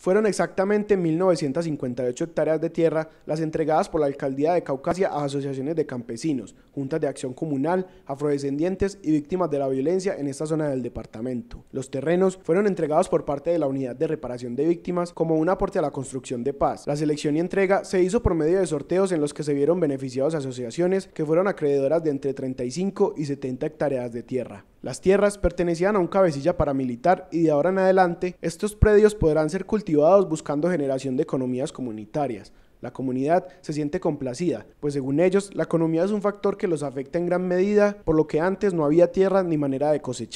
fueron exactamente 1.958 hectáreas de tierra las entregadas por la alcaldía de Caucasia a asociaciones de campesinos, juntas de acción comunal, afrodescendientes y víctimas de la violencia en esta zona del departamento. Los terrenos fueron entregados por parte de la Unidad de Reparación de Víctimas como un aporte a la construcción de paz. La selección y entrega se hizo por medio de sorteos en los que se vieron beneficiados asociaciones que fueron acreedoras de entre 35 y 70 hectáreas de tierra. Las tierras pertenecían a un cabecilla paramilitar y de ahora en adelante estos predios podrán ser cultivados buscando generación de economías comunitarias. La comunidad se siente complacida, pues según ellos la economía es un factor que los afecta en gran medida, por lo que antes no había tierra ni manera de cosechar.